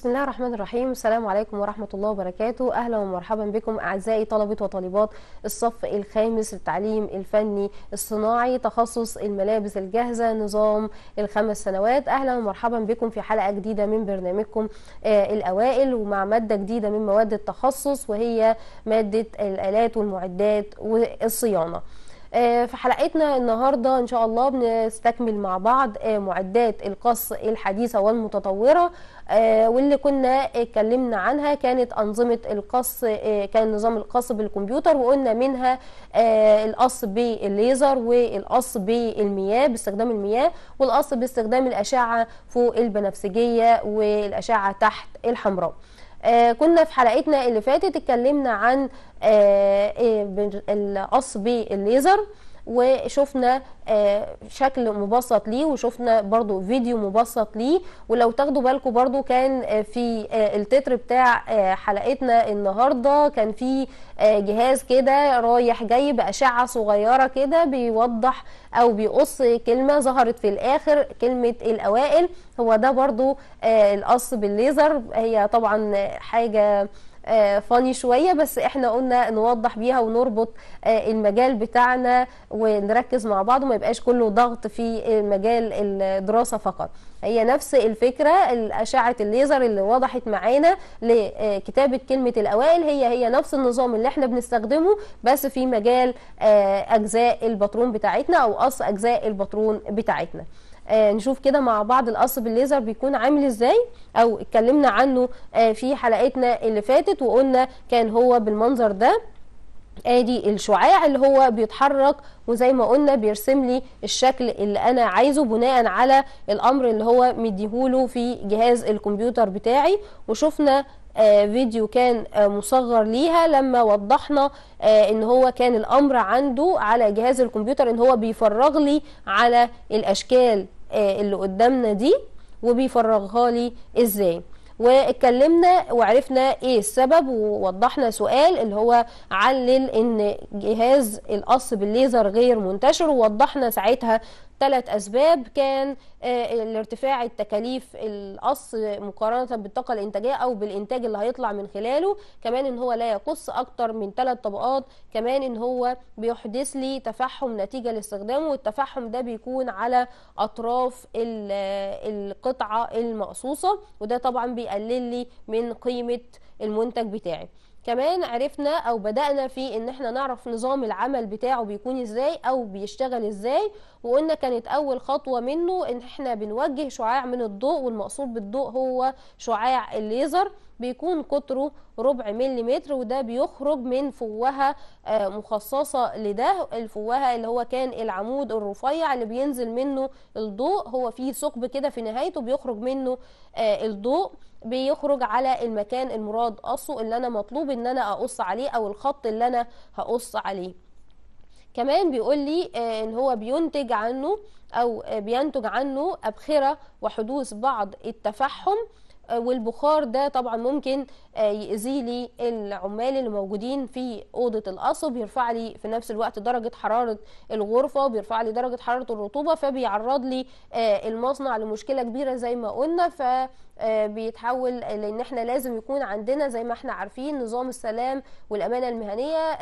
بسم الله الرحمن الرحيم السلام عليكم ورحمة الله وبركاته أهلا ومرحبا بكم أعزائي طلبة وطالبات الصف الخامس للتعليم الفني الصناعي تخصص الملابس الجاهزة نظام الخمس سنوات أهلا ومرحبا بكم في حلقة جديدة من برنامجكم آه الأوائل ومع مادة جديدة من مواد التخصص وهي مادة الآلات والمعدات والصيانة آه، في حلقتنا النهارده ان شاء الله بنستكمل مع بعض آه، معدات القص الحديثه والمتطوره آه، واللي كنا اتكلمنا عنها كانت انظمه القص كان نظام القص بالكمبيوتر وقلنا منها القص بالليزر والقص بالمياه باستخدام المياه والقص باستخدام الاشعه فوق البنفسجيه والاشعه تحت الحمراء آه، كنا في حلقتنا اللي فاتت اتكلمنا عن آه، إيه، القص بالليزر وشفنا آه، شكل مبسط ليه وشفنا برضو فيديو مبسط ليه ولو تاخدوا بالكم برضو كان آه، في آه، التتر بتاع حلقتنا النهاردة كان في جهاز كده رايح جاي بأشعة صغيرة كده بيوضح أو بيقص كلمة ظهرت في الآخر كلمة الأوائل هو ده برضو القص بالليزر هي طبعا حاجة آه، فاني شويه بس احنا قلنا نوضح بيها ونربط آه، المجال بتاعنا ونركز مع بعض وما يبقاش كله ضغط في مجال الدراسه فقط هي نفس الفكره اشعه الليزر اللي وضحت معانا لكتابه كلمه الاوائل هي هي نفس النظام اللي احنا بنستخدمه بس في مجال آه، اجزاء الباترون بتاعتنا او قص اجزاء الباترون بتاعتنا آه، نشوف كده مع بعض القص بالليزر بيكون عامل ازاي او اتكلمنا عنه آه، في حلقتنا اللي فاتت وقلنا كان هو بالمنظر ده ادي الشعاع اللي هو بيتحرك وزي ما قلنا بيرسم لي الشكل اللي انا عايزه بناء على الامر اللي هو مديهوله في جهاز الكمبيوتر بتاعي وشفنا آه فيديو كان آه مصغر ليها لما وضحنا آه ان هو كان الامر عنده على جهاز الكمبيوتر ان هو بيفرغ لي على الاشكال آه، اللي قدامنا دي وبيفرغها لي ازاي واتكلمنا وعرفنا ايه السبب ووضحنا سؤال اللي هو علل ان جهاز القص بالليزر غير منتشر ووضحنا ساعتها ثلاث أسباب كان آه، الارتفاع التكاليف القص مقارنة بالطاقة الإنتاجية أو بالإنتاج اللي هيطلع من خلاله كمان إن هو لا يقص أكتر من ثلاث طبقات كمان إن هو بيحدث لي تفحم نتيجة لاستخدامه والتفحم ده بيكون على أطراف آه، القطعة المقصوصة وده طبعا بيقلل لي من قيمة المنتج بتاعي كمان عرفنا او بدانا في ان احنا نعرف نظام العمل بتاعه بيكون ازاي او بيشتغل ازاي وقلنا كانت اول خطوه منه ان احنا بنوجه شعاع من الضوء والمقصود بالضوء هو شعاع الليزر بيكون قطره ربع مليمتر وده بيخرج من فوهة آه، مخصصة لده الفوهة اللي هو كان العمود الرفيع اللي بينزل منه الضوء هو فيه ثقب كده في نهايته بيخرج منه آه، الضوء بيخرج على المكان المراد قصه اللي انا مطلوب ان انا اقص عليه او الخط اللي انا هقص عليه كمان بيقول لي آه، ان هو بينتج عنه او بينتج عنه ابخره وحدوث بعض التفحم والبخار ده طبعا ممكن آه، يأذي لي العمال اللي موجودين في اوضه القصر بيرفع لي في نفس الوقت درجه حراره الغرفه وبيرفع لي درجه حراره الرطوبه فبيعرض لي آه، المصنع لمشكله كبيره زي ما قلنا ف آه، بيتحول لان احنا لازم يكون عندنا زي ما احنا عارفين نظام السلام والامانه المهنيه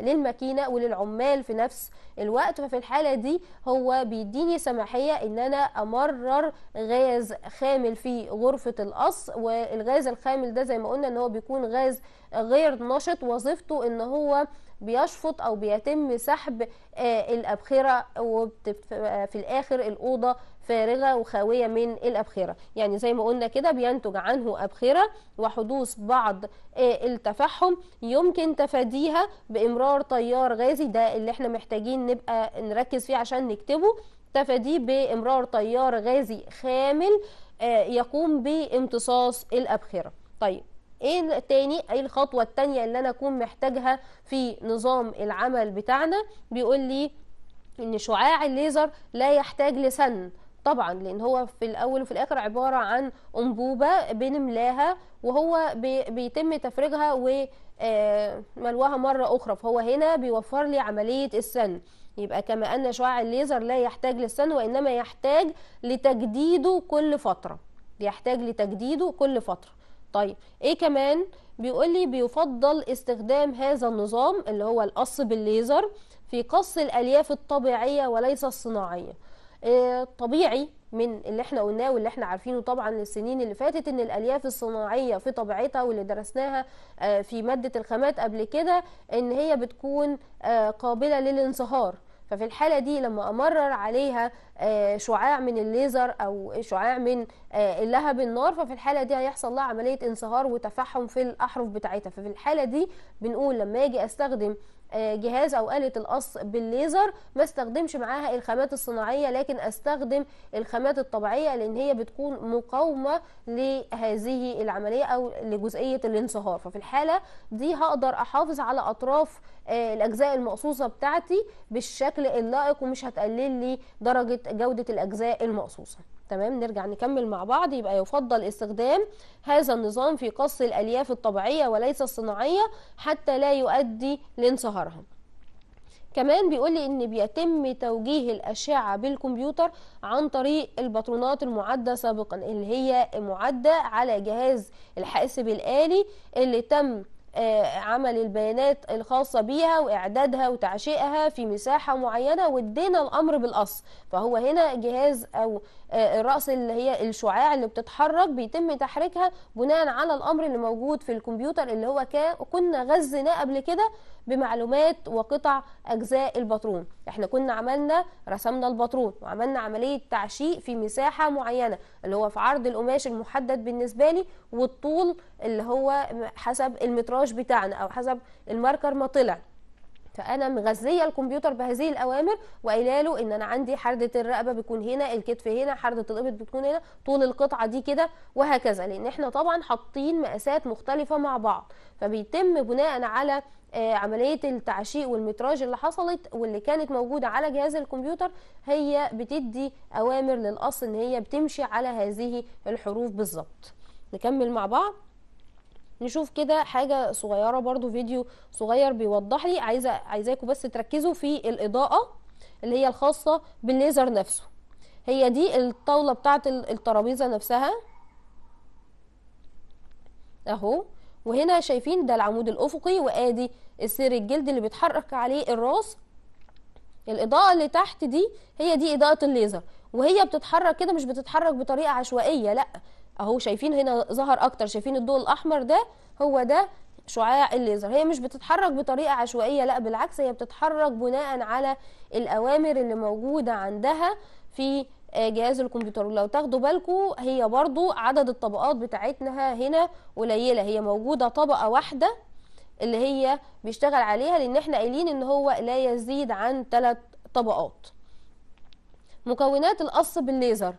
للماكينه وللعمال في نفس الوقت ففي الحاله دي هو بيديني سماحيه ان انا امرر غاز خامل في غرفه القص والغاز الغاز الخامل ده زي ما قلنا ان هو بيكون غاز غير نشط وظيفته ان هو بيشفط او بيتم سحب آه، الابخره وفي الاخر الاوضه فارغه وخاويه من الابخره يعني زي ما قلنا كده بينتج عنه ابخره وحدوث بعض آه، التفحم يمكن تفاديها بامرار تيار غازي ده اللي احنا محتاجين نبقى نركز فيه عشان نكتبه تفاديه بامرار تيار غازي خامل آه، يقوم بامتصاص الأبخرة طيب ايه تاني ايه الخطوة التانية اللي انا اكون محتاجها في نظام العمل بتاعنا بيقول لي ان شعاع الليزر لا يحتاج لسن طبعا لان هو في الاول وفي الاخر عباره عن انبوبه بنملاها وهو بيتم تفريغها وملوها آه، مره اخرى فهو هنا بيوفر لي عمليه السن يبقى كما أن شعاع الليزر لا يحتاج للسن وإنما يحتاج لتجديده كل فترة يحتاج لتجديده كل فترة طيب إيه كمان بيقول لي بيفضل استخدام هذا النظام اللي هو القص بالليزر في قص الألياف الطبيعية وليس الصناعية آه، طبيعي من اللي احنا قلناه واللي احنا عارفينه طبعا السنين اللي فاتت ان الالياف الصناعيه في طبيعتها واللي درسناها آه، في ماده الخامات قبل كده ان هي بتكون آه، قابله للانصهار ففي الحالة دي لما أمرر عليها آه، شعاع من الليزر أو شعاع من آه، اللهب النار ففي الحالة دي هيحصل لها عملية انصهار وتفحم في الأحرف بتاعتها ففي الحالة دي بنقول لما أجي أستخدم آه، جهاز او آلة القص بالليزر ما استخدمش معاها الخامات الصناعية لكن استخدم الخامات الطبيعية لان هي بتكون مقاومة لهذه العملية او لجزئية الانصهار ففي الحالة دي هقدر احافظ على اطراف آه، الاجزاء المقصوصة بتاعتي بالشكل اللائق ومش هتقلل لي درجة جودة الاجزاء المقصوصة تمام نرجع نكمل مع بعض يبقى يفضل استخدام هذا النظام في قص الألياف الطبيعية وليس الصناعية حتى لا يؤدي لانصهارها كمان بيقول لي ان بيتم توجيه الاشعه بالكمبيوتر عن طريق الباترونات المعده سابقا اللي هي معده على جهاز الحاسب الالي اللي تم آه، عمل البيانات الخاصة بيها وإعدادها وتعشيقها في مساحة معينة وادينا الأمر بالقص فهو هنا جهاز أو الراس اللي هي الشعاع اللي بتتحرك بيتم تحريكها بناء على الامر اللي موجود في الكمبيوتر اللي هو كنا غزيناه قبل كده بمعلومات وقطع اجزاء الباترون احنا كنا عملنا رسمنا الباترون وعملنا عمليه تعشيق في مساحه معينه اللي هو في عرض القماش المحدد بالنسبه لي والطول اللي هو حسب المتراج بتاعنا او حسب الماركر ما طلع فانا مغذيه الكمبيوتر بهذه الاوامر وقايله له ان انا عندي حرده الرقبه بتكون هنا الكتف هنا حرده الابط بتكون هنا طول القطعه دي كده وهكذا لان احنا طبعا حاطين مقاسات مختلفه مع بعض فبيتم بناء على آه، عملية التعشيق والمتراج اللي حصلت واللي كانت موجودة على جهاز الكمبيوتر هي بتدي أوامر للأصل إن هي بتمشي على هذه الحروف بالظبط نكمل مع بعض نشوف كده حاجه صغيره برده فيديو صغير بيوضح لي عايزه عايزاكم بس تركزوا في الاضاءه اللي هي الخاصه بالليزر نفسه هي دي الطاوله بتاعه الترابيزه نفسها اهو وهنا شايفين ده العمود الافقي وادي السير الجلد اللي بيتحرك عليه الراس الاضاءه اللي تحت دي هي دي اضاءه الليزر وهي بتتحرك كده مش بتتحرك بطريقه عشوائيه لا اهو شايفين هنا ظهر اكتر شايفين الضوء الاحمر ده هو ده شعاع الليزر هي مش بتتحرك بطريقه عشوائيه لا بالعكس هي بتتحرك بناء على الاوامر اللي موجوده عندها في آه، جهاز الكمبيوتر ولو تاخدوا بالكم هي برضو عدد الطبقات بتاعتنا هنا قليله هي موجوده طبقه واحده اللي هي بيشتغل عليها لان احنا قايلين ان هو لا يزيد عن ثلاث طبقات مكونات القص بالليزر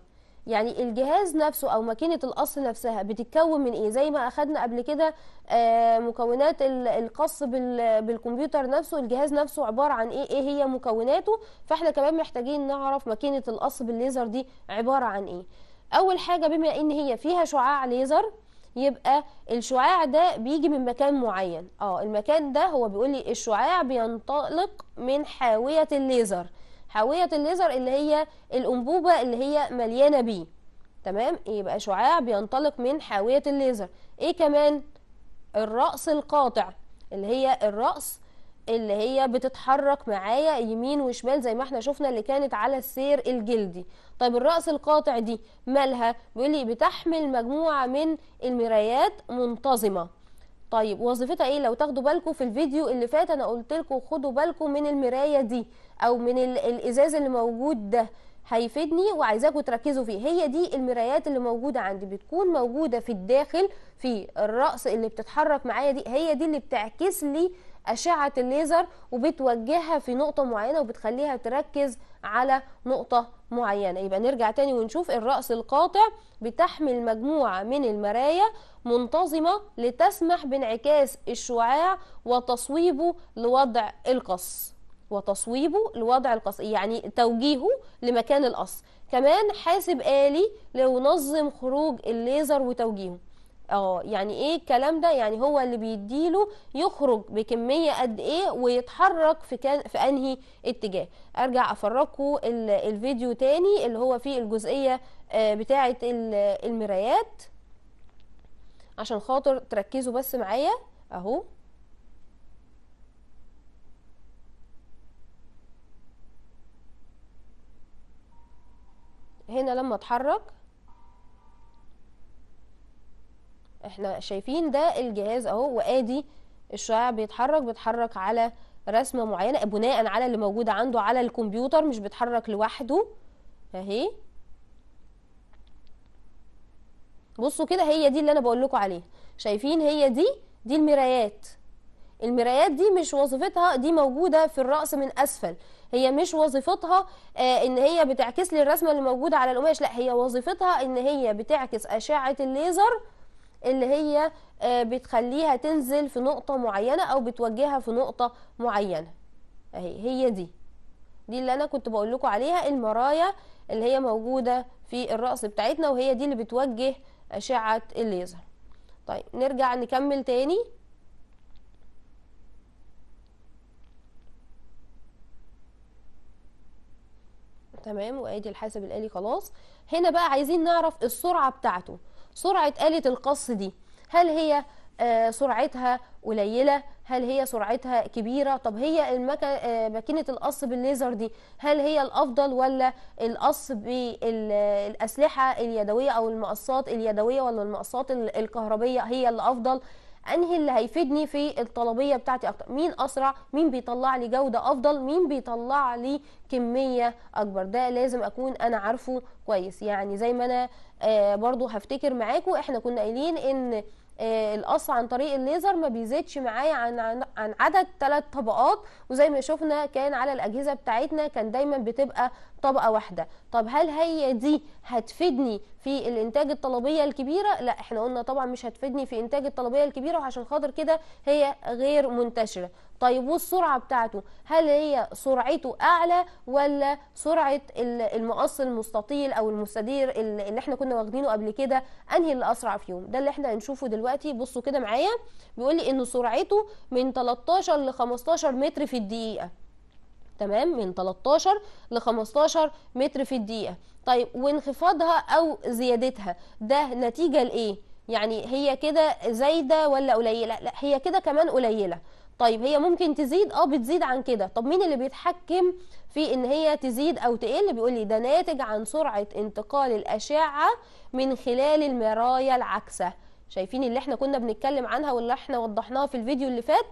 يعني الجهاز نفسه او ماكينه القص نفسها بتتكون من ايه زي ما اخدنا قبل كده آه، مكونات القص بالكمبيوتر نفسه الجهاز نفسه عباره عن ايه ايه هي مكوناته فاحنا كمان محتاجين نعرف ماكينه القص بالليزر دي عباره عن ايه اول حاجه بما ان هي فيها شعاع ليزر يبقى الشعاع ده بيجي من مكان معين اه المكان ده هو بيقول لي الشعاع بينطلق من حاويه الليزر حاوية الليزر اللي هي الأنبوبة اللي هي مليانة بيه تمام يبقى شعاع بينطلق من حاوية الليزر ايه كمان الرأس القاطع اللي هي الرأس اللي هي بتتحرك معايا يمين وشمال زي ما احنا شفنا اللي كانت على السير الجلدي طيب الرأس القاطع دي مالها بيقول لي بتحمل مجموعة من المرايات منتظمة طيب وظيفتها ايه لو تاخدوا بالكم في الفيديو اللي فات انا قلت لكم خدوا بالكم من المرايه دي او من الازاز اللي موجود ده هيفيدني وعايزاكم تركزوا فيه هي دي المرايات اللي موجوده عندي بتكون موجوده في الداخل في الراس اللي بتتحرك معايا دي هي دي اللي بتعكس لي اشعه الليزر وبتوجهها في نقطه معينه وبتخليها تركز على نقطة معينة يبقى نرجع تاني ونشوف الرأس القاطع بتحمل مجموعة من المرايا منتظمة لتسمح بانعكاس الشعاع وتصويبه لوضع القص وتصويبه لوضع القص يعني توجيهه لمكان القص كمان حاسب آلي لينظم خروج الليزر وتوجيهه اه يعني ايه الكلام ده يعني هو اللي بيديله يخرج بكميه قد ايه ويتحرك في كان في انهي اتجاه ارجع افرجكم الفيديو تاني اللي هو فيه الجزئيه آه، بتاعه المرايات عشان خاطر تركزوا بس معايا اهو هنا لما اتحرك احنا شايفين ده الجهاز اهو وادي الشعاع بيتحرك بيتحرك على رسمه معينه بناء على اللي موجود عنده على الكمبيوتر مش بيتحرك لوحده اهي بصوا كده هي دي اللي انا بقول لكم عليها شايفين هي دي دي المرايات المرايات دي مش وظيفتها دي موجوده في الراس من اسفل هي مش وظيفتها آه ان هي بتعكس لي الرسمه اللي موجوده على القماش لا هي وظيفتها ان هي بتعكس اشعه الليزر اللي هي آه، بتخليها تنزل في نقطة معينة أو بتوجهها في نقطة معينة اهي هي دي دي اللي أنا كنت بقول لكم عليها المرايا اللي هي موجودة في الرأس بتاعتنا وهي دي اللي بتوجه أشعة الليزر طيب نرجع نكمل تاني تمام وادي الحاسب الآلي خلاص هنا بقى عايزين نعرف السرعة بتاعته سرعة آلة القص دي هل هي آه، سرعتها قليلة هل هي سرعتها كبيرة طب هي آه، ماكينة القص بالليزر دي هل هي الأفضل ولا القص بالأسلحة اليدوية أو المقصات اليدوية ولا المقصات الكهربية هي الأفضل انهي اللي هيفيدني في الطلبيه بتاعتي اكتر مين اسرع مين بيطلع لي جوده افضل مين بيطلع لي كميه اكبر ده لازم اكون انا عارفه كويس يعني زي ما انا آه برضو هفتكر معاكم احنا كنا قايلين ان آه، القص عن طريق الليزر ما بيزيدش معايا عن عن عدد ثلاث طبقات وزي ما شفنا كان على الاجهزه بتاعتنا كان دايما بتبقى طبقه واحده طب هل هي دي هتفيدني في الانتاج الطلبيه الكبيره لا احنا قلنا طبعا مش هتفيدني في انتاج الطلبيه الكبيره وعشان خاطر كده هي غير منتشره طيب والسرعة بتاعته هل هي سرعته أعلى ولا سرعة المقص المستطيل أو المستدير اللي احنا كنا واخدينه قبل كده أنهي اللي أسرع فيهم ده اللي احنا هنشوفه دلوقتي بصوا كده معايا بيقول لي إن سرعته من 13 ل 15 متر في الدقيقة تمام من 13 ل 15 متر في الدقيقة طيب وانخفاضها أو زيادتها ده نتيجة لإيه؟ يعني هي كده زايدة ولا قليلة؟ لا هي كده كمان قليلة طيب هي ممكن تزيد اه بتزيد عن كده طب مين اللي بيتحكم في ان هي تزيد او تقل بيقول لي ده ناتج عن سرعه انتقال الاشعه من خلال المرايا العكسه شايفين اللي احنا كنا بنتكلم عنها واللي احنا وضحناها في الفيديو اللي فات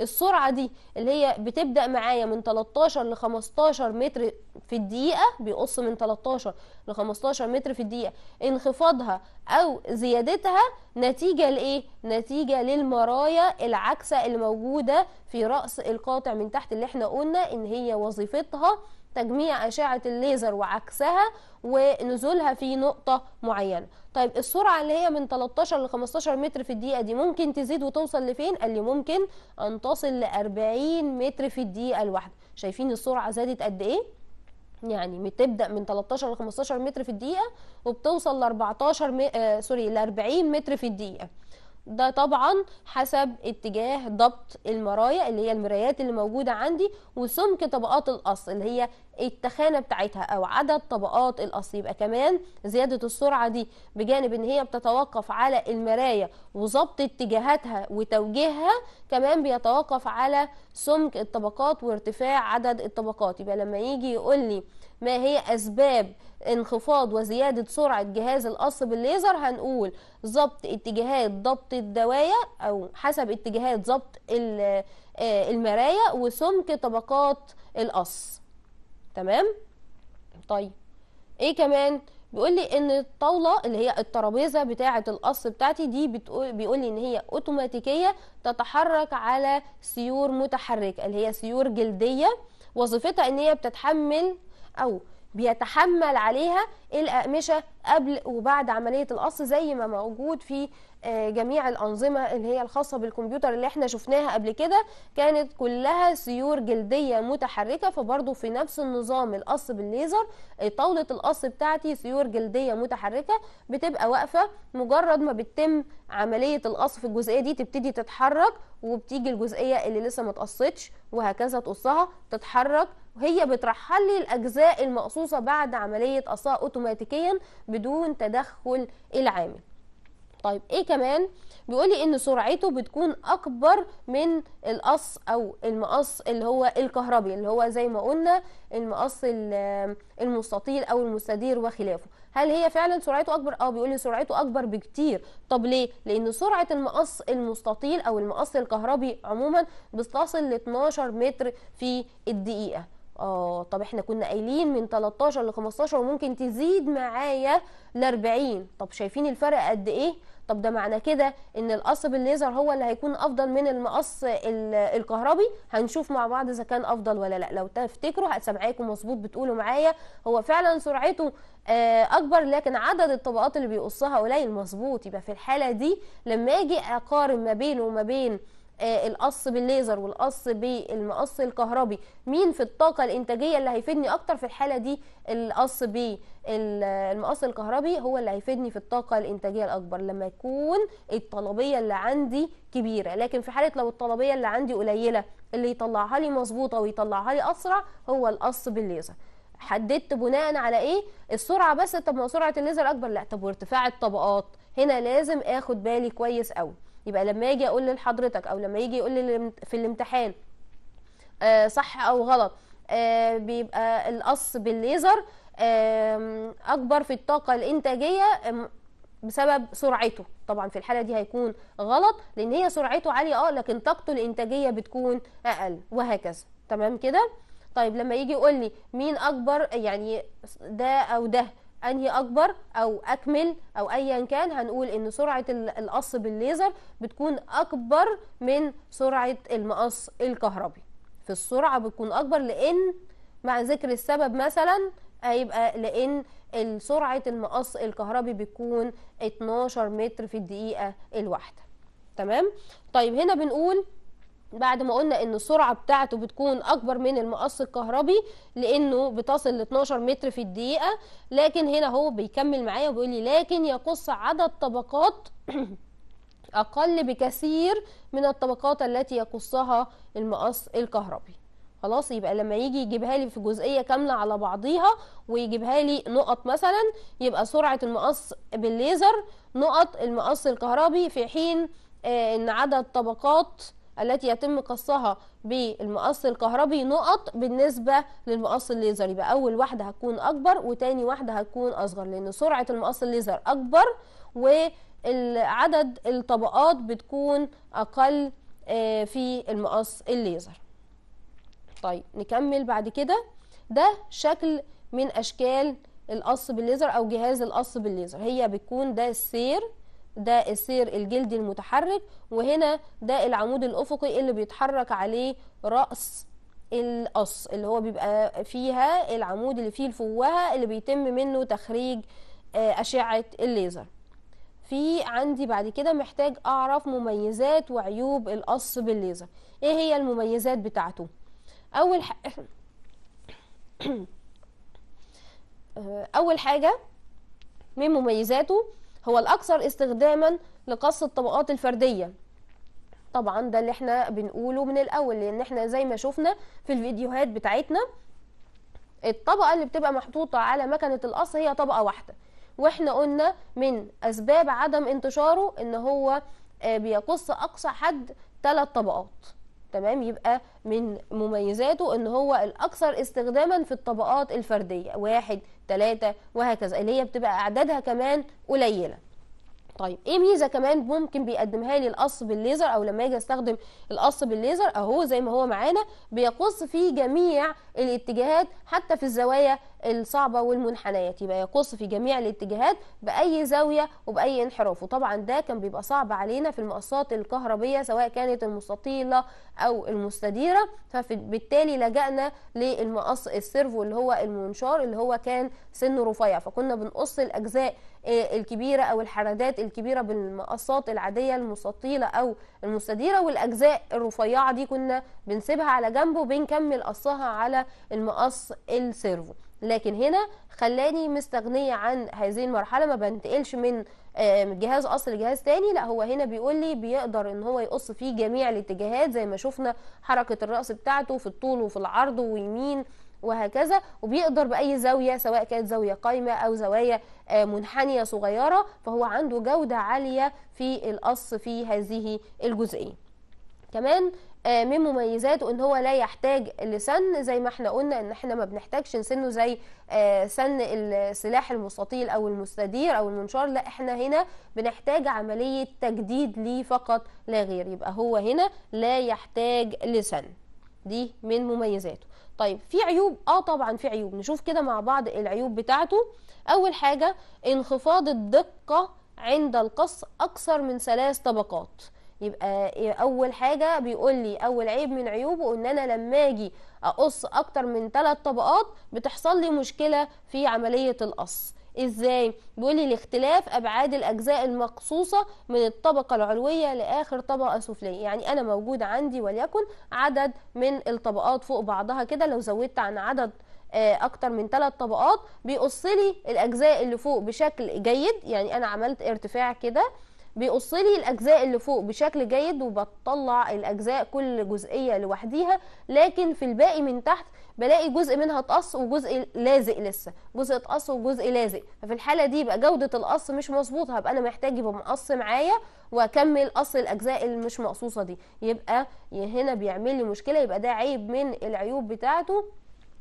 السرعه دي اللي هي بتبدا معايا من 13 ل 15 متر في الدقيقه بيقص من 13 ل 15 متر في الدقيقه انخفاضها او زيادتها نتيجه لايه نتيجه للمرايا العكسه الموجوده في راس القاطع من تحت اللي احنا قلنا ان هي وظيفتها تجميع أشعة الليزر وعكسها ونزولها في نقطة معينة طيب السرعة اللي هي من 13 ل 15 متر في الدقيقة دي ممكن تزيد وتوصل لفين؟ قال لي ممكن أن تصل ل 40 متر في الدقيقة الواحدة شايفين السرعة زادت قد إيه؟ يعني بتبدا من 13 ل 15 متر في الدقيقه وبتوصل ل 14 م... آه سوري ل 40 متر في الدقيقه ده طبعا حسب اتجاه ضبط المرايا اللي هي المرايات اللي موجودة عندي وسمك طبقات القص اللي هي التخانة بتاعتها او عدد طبقات القص يبقى كمان زيادة السرعة دي بجانب ان هي بتتوقف على المرايا وظبط اتجاهاتها وتوجيهها كمان بيتوقف على سمك الطبقات وارتفاع عدد الطبقات يبقى لما يجي يقول لي ما هي اسباب انخفاض وزيادة سرعة جهاز القص بالليزر هنقول ضبط اتجاهات ضبط الدوايا أو حسب اتجاهات ضبط آه، المرايا وسمك طبقات القص تمام طيب ايه كمان بيقول لي ان الطاوله اللي هي الترابيزه بتاعه القص بتاعتي دي بيقول لي ان هي اوتوماتيكيه تتحرك على سيور متحركه اللي هي سيور جلديه وظيفتها ان هي بتتحمل او بيتحمل عليها الأقمشة قبل وبعد عملية القص زي ما موجود في آه، جميع الانظمه اللي هي الخاصه بالكمبيوتر اللي احنا شفناها قبل كده كانت كلها سيور جلديه متحركه فبرضو في نفس النظام القص بالليزر طاوله القص بتاعتي سيور جلديه متحركه بتبقى واقفه مجرد ما بتتم عمليه القص في الجزئيه دي تبتدي تتحرك وبتيجي الجزئيه اللي لسه ما وهكذا تقصها تتحرك وهي بترحل لي الاجزاء المقصوصه بعد عمليه قصها اوتوماتيكيا بدون تدخل العامل طيب ايه كمان بيقولي ان سرعته بتكون اكبر من القص او المقص اللي هو الكهربي اللي هو زي ما قلنا المقص المستطيل او المستدير وخلافه هل هي فعلا سرعته اكبر اه بيقولي سرعته اكبر بكتير طب ليه لان سرعه المقص المستطيل او المقص الكهربي عموما بتصل ل 12 متر في الدقيقه اه طب احنا كنا قايلين من 13 ل 15 وممكن تزيد معايا ل 40 طب شايفين الفرق قد ايه طب ده معنى كده ان القص بالليزر هو اللي هيكون افضل من المقص الكهربي هنشوف مع بعض اذا كان افضل ولا لا لو تفتكروا سامعاكم مظبوط بتقولوا معايا هو فعلا سرعته آه، اكبر لكن عدد الطبقات اللي بيقصها قليل مظبوط يبقى في الحاله دي لما اجي اقارن ما بينه وما بين آه، القص بالليزر والقص بالمقص الكهربي مين في الطاقه الانتاجيه اللي هيفيدني اكتر في الحاله دي القص بالمقص الكهربي هو اللي هيفيدني في الطاقه الانتاجيه الاكبر لما يكون الطلبيه اللي عندي كبيره لكن في حاله لو الطلبيه اللي عندي قليله اللي يطلعها لي مظبوطه ويطلعها لي اسرع هو القص بالليزر حددت بناء على ايه السرعه بس طب ما سرعه الليزر اكبر لا طب وارتفاع الطبقات هنا لازم اخد بالي كويس قوي يبقى لما اجي اقول لحضرتك او لما يجي يقول لي في الامتحان آه، صح او غلط آه، بيبقى القص بالليزر اكبر في الطاقه الانتاجيه بسبب سرعته طبعا في الحاله دي هيكون غلط لان هي سرعته عاليه اه لكن طاقته الانتاجيه بتكون اقل وهكذا تمام كده طيب لما يجي يقول لي مين اكبر يعني ده او ده انهي اكبر او اكمل او ايا كان هنقول ان سرعه القص بالليزر بتكون اكبر من سرعه المقص الكهربي في السرعه بتكون اكبر لان مع ذكر السبب مثلا هيبقى لان سرعه المقص الكهربي بتكون 12 متر في الدقيقه الواحده تمام طيب هنا بنقول بعد ما قلنا ان السرعه بتاعته بتكون اكبر من المقص الكهربي لانه بتصل ل 12 متر في الدقيقه لكن هنا هو بيكمل معايا وبيقول لي لكن يقص عدد طبقات اقل بكثير من الطبقات التي يقصها المقص الكهربي خلاص يبقى لما يجي يجيبها لي في جزئيه كامله على بعضيها ويجيبها لي نقط مثلا يبقى سرعه المقص بالليزر نقط المقص الكهربي في حين آه، ان عدد طبقات التي يتم قصها بالمقص الكهربي نقط بالنسبه للمقص الليزر يبقى اول واحده هتكون اكبر وتاني واحده هتكون اصغر لان سرعه المقص الليزر اكبر وعدد الطبقات بتكون اقل آه، في المقص الليزر طيب نكمل بعد كده ده شكل من اشكال القص بالليزر او جهاز القص بالليزر هي بتكون ده السير ده السير الجلدي المتحرك وهنا ده العمود الافقي اللي بيتحرك عليه راس القص اللي هو بيبقى فيها العمود اللي فيه الفوهه اللي بيتم منه تخريج آه، اشعه الليزر في عندي بعد كده محتاج اعرف مميزات وعيوب القص بالليزر ايه هي المميزات بتاعته اول ح... آه، اول حاجه من مميزاته هو الأكثر استخداما لقص الطبقات الفردية طبعا ده اللي احنا بنقوله من الأول لأن احنا زي ما شفنا في الفيديوهات بتاعتنا الطبقة اللي بتبقى محطوطة على مكنة القص هي طبقة واحدة واحنا قلنا من أسباب عدم انتشاره ان هو آه، بيقص أقصى حد ثلاث طبقات تمام يبقى من مميزاته ان هو الاكثر استخداما في الطبقات الفرديه واحد ثلاثة وهكذا اللي هي بتبقى اعدادها كمان قليله طيب ايه ميزه كمان ممكن بيقدمها لي القص بالليزر او لما اجي استخدم القص بالليزر اهو زي ما هو معانا بيقص في جميع الاتجاهات حتى في الزوايا الصعبة والمنحنيات يبقى يقص في جميع الاتجاهات بأي زاوية وبأي انحراف وطبعا ده كان بيبقى صعب علينا في المقصات الكهربية سواء كانت المستطيلة أو المستديرة فبالتالي لجأنا للمقص السيرفو اللي هو المنشار اللي هو كان سنه رفيع فكنا بنقص الأجزاء آه، الكبيرة أو الحردات الكبيرة بالمقصات العادية المستطيلة أو المستديرة والأجزاء الرفيعة دي كنا بنسيبها على جنب وبنكمل قصها على المقص السيرفو لكن هنا خلاني مستغنيه عن هذه المرحله ما بنتقلش آه، من جهاز اصل لجهاز تاني لا هو هنا بيقول لي بيقدر ان هو يقص فيه جميع الاتجاهات زي ما شفنا حركه الراس بتاعته في الطول وفي العرض ويمين وهكذا وبيقدر باي زاويه سواء كانت زاويه قايمه او زوايا آه، منحنيه صغيره فهو عنده جوده عاليه في القص في هذه الجزئيه كمان آه، من مميزاته ان هو لا يحتاج لسن زي ما احنا قلنا ان احنا ما بنحتاجش نسنه زي آه، سن السلاح المستطيل او المستدير او المنشار لا احنا هنا بنحتاج عمليه تجديد ليه فقط لا غير يبقى هو هنا لا يحتاج لسن دي من مميزاته طيب في عيوب اه طبعا في عيوب نشوف كده مع بعض العيوب بتاعته اول حاجه انخفاض الدقه عند القص اكثر من ثلاث طبقات يبقى اول حاجه بيقول لي اول عيب من عيوبه ان انا لما اجي اقص اكتر من ثلاث طبقات بتحصل لي مشكله في عمليه القص ازاي بيقول لي الاختلاف ابعاد الاجزاء المقصوصه من الطبقه العلويه لاخر طبقه سفليه يعني انا موجود عندي وليكن عدد من الطبقات فوق بعضها كده لو زودت عن عدد آه، اكتر من ثلاث طبقات بيقص لي الاجزاء اللي فوق بشكل جيد يعني انا عملت ارتفاع كده بيقص لي الاجزاء اللي فوق بشكل جيد وبطلع الاجزاء كل جزئيه لوحديها لكن في الباقي من تحت بلاقي جزء منها اتقص وجزء لازق لسه جزء اتقص وجزء لازق ففي الحاله دي يبقى جوده القص مش مظبوطه هبقى انا محتاج يبقى مقص معايا واكمل قص الاجزاء اللي مش مقصوصه دي يبقى هنا بيعمل لي مشكله يبقى ده عيب من العيوب بتاعته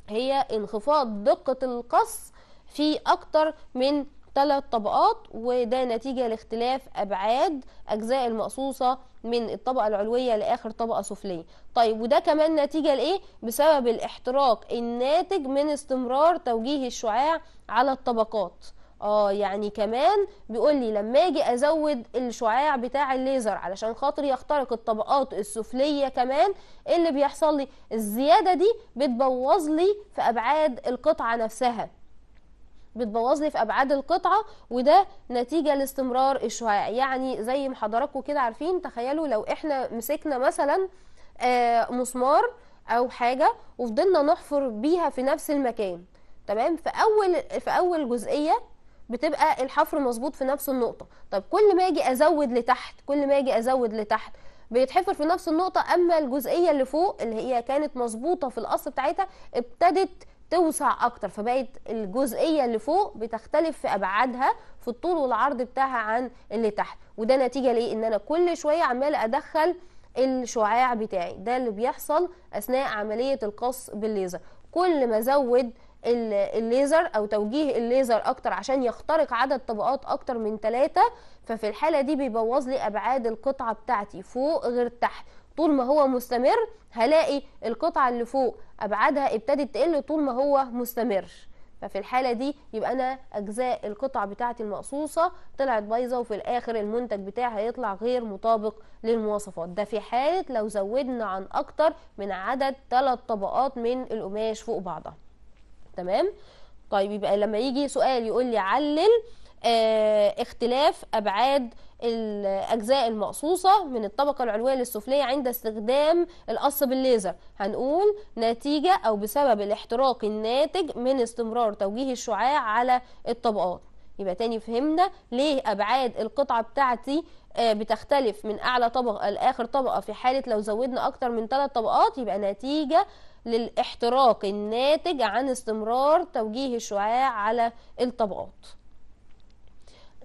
هي انخفاض دقه القص في اكتر من ثلاث طبقات وده نتيجة لاختلاف أبعاد أجزاء المقصوصة من الطبقة العلوية لآخر طبقة سفلية طيب وده كمان نتيجة لإيه؟ بسبب الاحتراق الناتج من استمرار توجيه الشعاع على الطبقات اه يعني كمان بيقول لي لما اجي ازود الشعاع بتاع الليزر علشان خاطر يخترق الطبقات السفليه كمان ايه اللي بيحصل لي الزياده دي بتبوظ لي في ابعاد القطعه نفسها بتبوظ لي في ابعاد القطعه وده نتيجه لاستمرار الشعاع يعني زي ما حضراتكم كده عارفين تخيلوا لو احنا مسكنا مثلا آه، مسمار او حاجه وفضلنا نحفر بيها في نفس المكان تمام في اول في اول جزئيه بتبقى الحفر مظبوط في نفس النقطه طب كل ما اجي ازود لتحت كل ما اجي ازود لتحت بيتحفر في نفس النقطه اما الجزئيه اللي فوق اللي هي كانت مظبوطه في الاصل بتاعتها ابتدت توسع اكتر فبقت الجزئيه اللي فوق بتختلف في ابعادها في الطول والعرض بتاعها عن اللي تحت وده نتيجه ليه ان انا كل شويه عمال ادخل الشعاع بتاعي ده اللي بيحصل اثناء عمليه القص بالليزر كل ما ازود الليزر او توجيه الليزر اكتر عشان يخترق عدد طبقات اكتر من ثلاثة ففي الحالة دي بيبوظ لي ابعاد القطعة بتاعتي فوق غير تحت طول ما هو مستمر هلاقي القطعة اللي فوق أبعادها ابتدت تقل طول ما هو مستمر ففي الحالة دي يبقى أنا أجزاء القطع بتاعتي المقصوصة طلعت بايظة وفي الآخر المنتج بتاعي هيطلع غير مطابق للمواصفات ده في حالة لو زودنا عن أكتر من عدد ثلاث طبقات من القماش فوق بعضها تمام؟ طيب يبقى لما يجي سؤال يقول لي علل آه، اختلاف أبعاد الأجزاء المقصوصة من الطبقة العلوية للسفلية عند استخدام القص بالليزر هنقول نتيجة أو بسبب الاحتراق الناتج من استمرار توجيه الشعاع على الطبقات يبقى تاني فهمنا ليه أبعاد القطعة بتاعتي آه، بتختلف من أعلى طبقة لآخر طبقة في حالة لو زودنا أكتر من ثلاث طبقات يبقى نتيجة للاحتراق الناتج عن استمرار توجيه الشعاع على الطبقات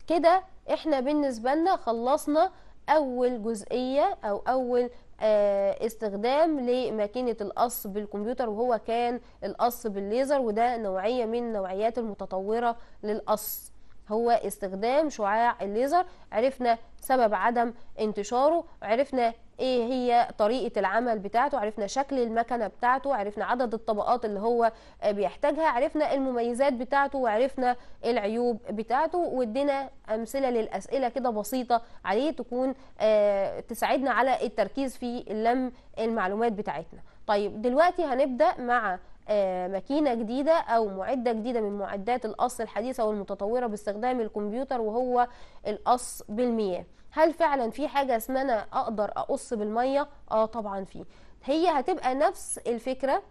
كده احنا بالنسبة لنا خلصنا اول جزئية او اول آه، استخدام لماكينة القص بالكمبيوتر وهو كان القص بالليزر وده نوعية من نوعيات المتطورة للقص هو استخدام شعاع الليزر عرفنا سبب عدم انتشاره عرفنا ايه هي طريقه العمل بتاعته عرفنا شكل المكنه بتاعته عرفنا عدد الطبقات اللي هو بيحتاجها عرفنا المميزات بتاعته وعرفنا العيوب بتاعته وادينا امثله للاسئله كده بسيطه عليه تكون آه، تساعدنا على التركيز في لم المعلومات بتاعتنا طيب دلوقتي هنبدا مع آه، ماكينه جديده او معده جديده من معدات القص الحديثه والمتطوره باستخدام الكمبيوتر وهو القص بالمياه هل فعلا في حاجه اسمها انا اقدر اقص بالميه اه طبعا في هي هتبقى نفس الفكره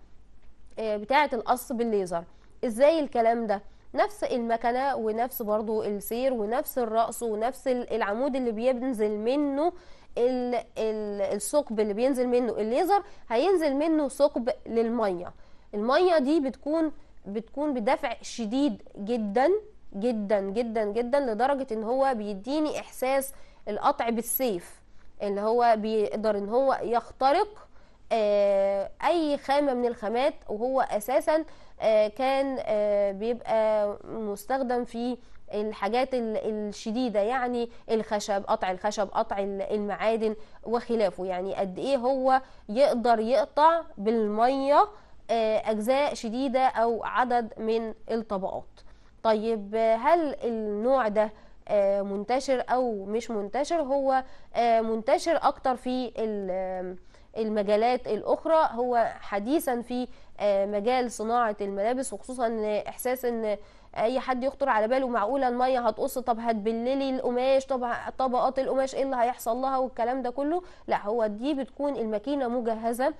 آه، بتاعه القص بالليزر ازاي الكلام ده نفس المكنه ونفس برضو السير ونفس الرأس ونفس العمود اللي بينزل منه الثقب اللي بينزل منه الليزر هينزل منه ثقب للميه الميه دي بتكون بتكون بدفع شديد جدا جدا جدا جدا لدرجه ان هو بيديني احساس القطع بالسيف اللي هو بيقدر ان هو يخترق آه، اي خامه من الخامات وهو اساسا آه، كان آه، بيبقى مستخدم في الحاجات الشديده يعني الخشب قطع الخشب قطع المعادن وخلافه يعني قد ايه هو يقدر يقطع بالميه اجزاء شديده او عدد من الطبقات طيب هل النوع ده آه، منتشر او مش منتشر هو آه، منتشر اكتر في المجالات الاخرى هو حديثا في آه، مجال صناعه الملابس وخصوصا احساس ان اي حد يخطر على باله معقوله الميه هتقص طب هتبللي القماش طب طبقات القماش ايه اللي هيحصل لها والكلام ده كله لا هو دي بتكون الماكينه مجهزه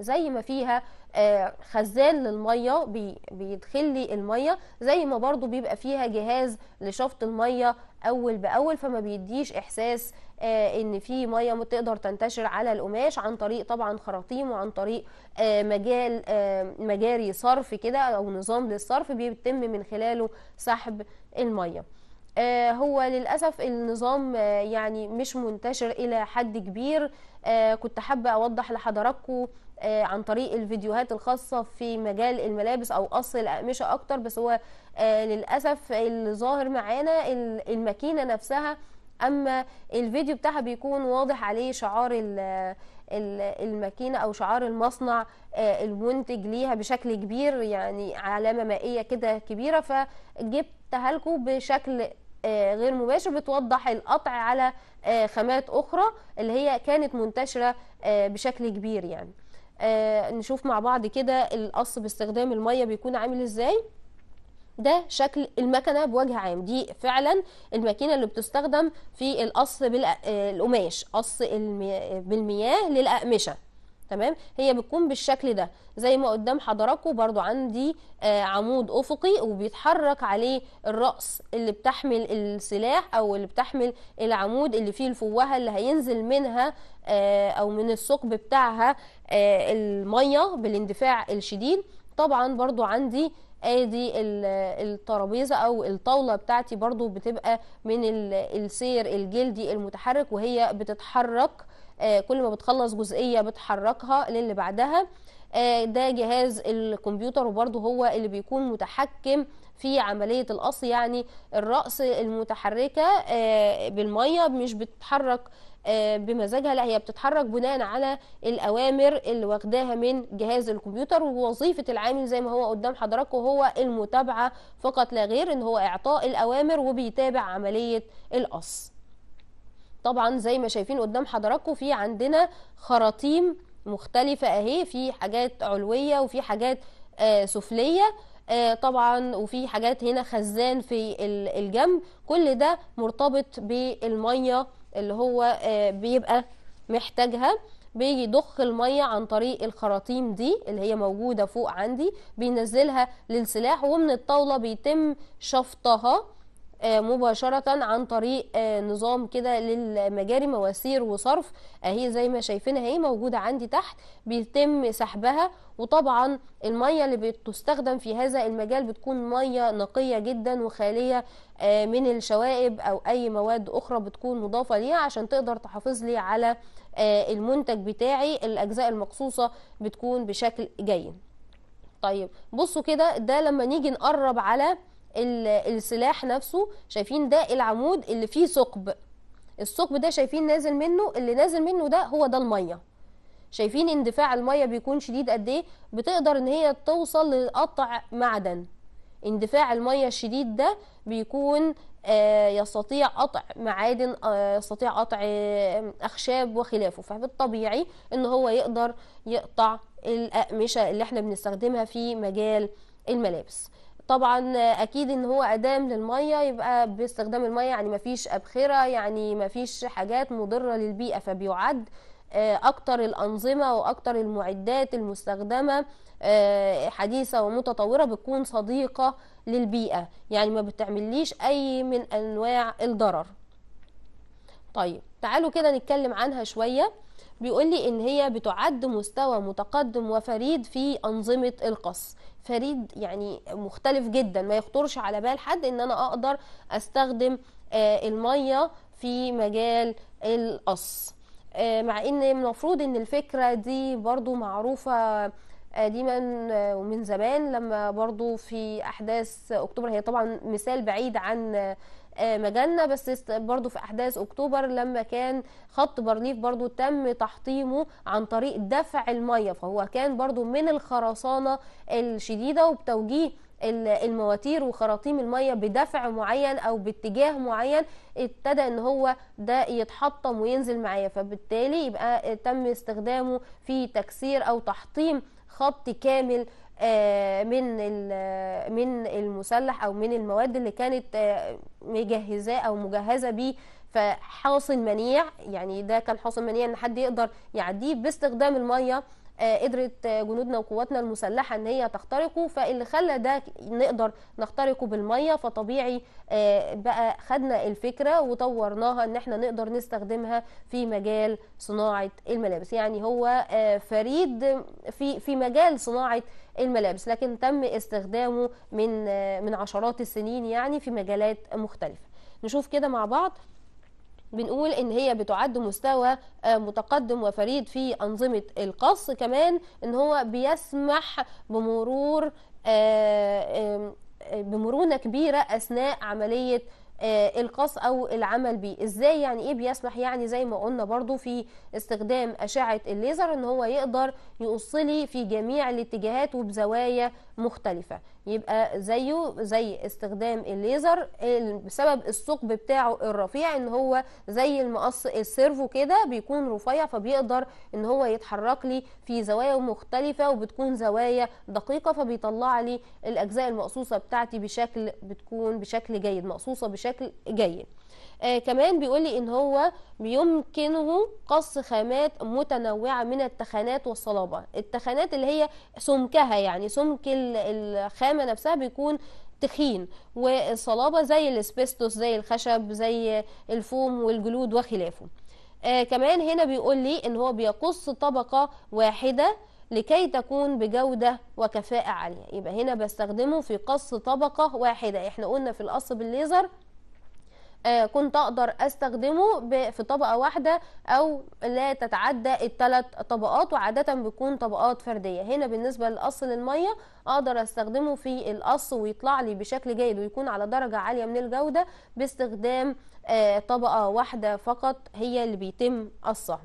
زي ما فيها آه، خزان للميه بيدخل لي الميه زي ما برضو بيبقى فيها جهاز لشفط الميه اول باول فما بيديش احساس آه، ان في ميه تقدر تنتشر على القماش عن طريق طبعا خراطيم وعن طريق آه، مجال مجاري صرف كده او نظام للصرف بيتم من خلاله سحب الميه هو للأسف النظام يعني مش منتشر إلى حد كبير كنت حابة أوضح لحضراتكم آه، عن طريق الفيديوهات الخاصه في مجال الملابس او قص الاقمشه اكتر بس هو آه، للاسف اللي ظاهر معانا الماكينه نفسها اما الفيديو بتاعها بيكون واضح عليه شعار الماكينه او شعار المصنع آه، المنتج ليها بشكل كبير يعني علامه مائيه كده كبيره فجبتها لكم بشكل غير مباشر بتوضح القطع على خامات اخرى اللي هي كانت منتشره بشكل كبير يعني آه، نشوف مع بعض كده القص باستخدام الميه بيكون عامل ازاي ده شكل المكنه بوجه عام دي فعلا الماكينه اللي بتستخدم في القص بالقماش آه، قص بالمياه للاقمشه تمام هي بتكون بالشكل ده زي ما قدام حضراتكم برضو عندي آه، عمود افقي وبيتحرك عليه الراس اللي بتحمل السلاح او اللي بتحمل العمود اللي فيه الفوهه اللي هينزل منها او من الثقب بتاعها آه، الميه بالاندفاع الشديد طبعا برضو عندي ادي الترابيزه او الطاوله بتاعتي برضو بتبقى من السير الجلدي المتحرك وهي بتتحرك آه، كل ما بتخلص جزئيه بتحركها للي بعدها آه، ده جهاز الكمبيوتر وبرضو هو اللي بيكون متحكم في عملية القص يعني الرأس المتحركة بالمية مش بتتحرك آه، بمزاجها لا هي بتتحرك بناء على الاوامر اللي واخداها من جهاز الكمبيوتر ووظيفه العامل زي ما هو قدام حضراتكم هو المتابعه فقط لا غير ان هو اعطاء الاوامر وبيتابع عمليه القص طبعا زي ما شايفين قدام حضراتكم في عندنا خراطيم مختلفه اهي في حاجات علويه وفي حاجات آه سفليه آه طبعا وفي حاجات هنا خزان في الجنب كل ده مرتبط بالميه اللي هو آه، بيبقى محتاجها بيجي يضخ الميه عن طريق الخراطيم دي اللي هي موجوده فوق عندي بينزلها للسلاح ومن الطاوله بيتم شفطها آه، مباشره عن طريق آه، نظام كده للمجاري مواسير وصرف اهي زي ما شايفينها اهي موجوده عندي تحت بيتم سحبها وطبعا الميه اللي بتستخدم في هذا المجال بتكون ميه نقيه جدا وخاليه آه، من الشوائب او اي مواد اخرى بتكون مضافه ليها عشان تقدر تحافظ لي على المنتج بتاعي الاجزاء المقصوصه بتكون بشكل جيد طيب بصوا كده ده لما نيجي نقرب على السلاح نفسه شايفين ده العمود اللي فيه ثقب الثقب ده شايفين نازل منه اللي نازل منه ده هو ده الميه شايفين اندفاع الميه بيكون شديد قد ايه بتقدر ان هي توصل لقطع معدن اندفاع الميه الشديد ده بيكون آه يستطيع قطع معادن آه يستطيع قطع آه اخشاب وخلافه فبالطبيعي ان هو يقدر يقطع الاقمشه اللي احنا بنستخدمها في مجال الملابس طبعا اكيد ان هو ادام للميه يبقى باستخدام الميه يعني مفيش ابخره يعني مفيش حاجات مضره للبيئه فبيعد آه، اكتر الانظمه واكتر المعدات المستخدمه آه، حديثه ومتطوره بتكون صديقه للبيئه يعني ما بتعمليش اي من انواع الضرر طيب تعالوا كده نتكلم عنها شويه بيقول لي ان هي بتعد مستوى متقدم وفريد في انظمه القص فريد يعني مختلف جدا ما يخطرش على بال حد ان انا اقدر استخدم آه، الميه في مجال القص آه، مع ان المفروض ان الفكره دي برضو معروفه قديما آه، آه، ومن زمان لما برضو في احداث اكتوبر هي طبعا مثال بعيد عن آه، مجالنا بس برضو في احداث اكتوبر لما كان خط بارليف برضو تم تحطيمه عن طريق دفع الميه فهو كان برضو من الخرسانه الشديده وبتوجيه المواتير وخراطيم الميه بدفع معين او باتجاه معين ابتدى ان هو ده يتحطم وينزل معايا فبالتالي يبقى تم استخدامه في تكسير او تحطيم خط كامل آه، من من المسلح او من المواد اللي كانت آه، مجهزاه او مجهزه بيه فحاصل منيع يعني ده كان حاصل منيع ان حد يقدر يعديه باستخدام الميه آه، قدرت آه، جنودنا وقواتنا المسلحه ان هي تخترقه فاللي خلى ده نقدر نخترقه بالميه فطبيعي آه، بقى خدنا الفكره وطورناها ان احنا نقدر نستخدمها في مجال صناعه الملابس يعني هو فريد في في مجال صناعه الملابس لكن تم استخدامه من من عشرات السنين يعني في مجالات مختلفه نشوف كده مع بعض بنقول ان هي بتعد مستوى آه، متقدم وفريد في انظمه القص كمان ان هو بيسمح بمرور آه، آه، بمرونه كبيره اثناء عمليه القص او العمل بيه ازاي يعني ايه بيسمح يعني زي ما قلنا برضو في استخدام اشعه الليزر ان هو يقدر يقص في جميع الاتجاهات وبزوايا مختلفه يبقى زيه زي استخدام الليزر بسبب الثقب بتاعه الرفيع ان هو زي المقص السيرفو كده بيكون رفيع فبيقدر ان هو يتحرك لي في زوايا مختلفه وبتكون زوايا دقيقه فبيطلع لي الاجزاء المقصوصه بتاعتي بشكل بتكون بشكل جيد مقصوصه بشكل جيد آه كمان بيقول لي ان هو يمكنه قص خامات متنوعه من التخانات والصلابه التخانات اللي هي سمكها يعني سمك الخامه نفسها بيكون تخين والصلابه زي الاسبستوس زي الخشب زي الفوم والجلود وخلافه آه كمان هنا بيقول لي ان هو بيقص طبقه واحده لكي تكون بجودة وكفاءة عالية يبقى هنا بستخدمه في قص طبقة واحدة احنا قلنا في القص بالليزر آه، كنت اقدر استخدمه في طبقه واحده او لا تتعدى الثلاث طبقات وعاده بيكون طبقات فرديه هنا بالنسبه لقص الميه اقدر استخدمه في القص ويطلع لي بشكل جيد ويكون على درجه عاليه من الجوده باستخدام آه، طبقه واحده فقط هي اللي بيتم قصها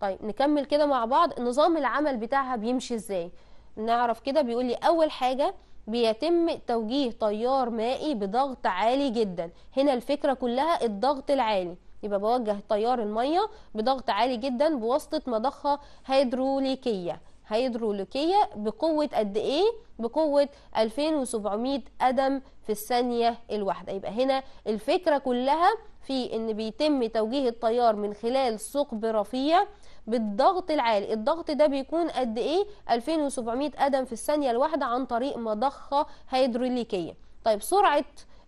طيب نكمل كده مع بعض نظام العمل بتاعها بيمشي ازاي نعرف كده بيقول لي اول حاجه بيتم توجيه تيار مائي بضغط عالي جدا هنا الفكرة كلها الضغط العالي يبقى بوجه تيار المية بضغط عالي جدا بواسطة مضخة هيدروليكية هيدروليكية بقوة قد ايه؟ بقوة 2700 قدم في الثانية الواحدة يبقى هنا الفكرة كلها في ان بيتم توجيه التيار من خلال ثقب رفيع بالضغط العالي الضغط ده بيكون قد ايه 2700 قدم في الثانيه الواحده عن طريق مضخه هيدروليكيه طيب سرعه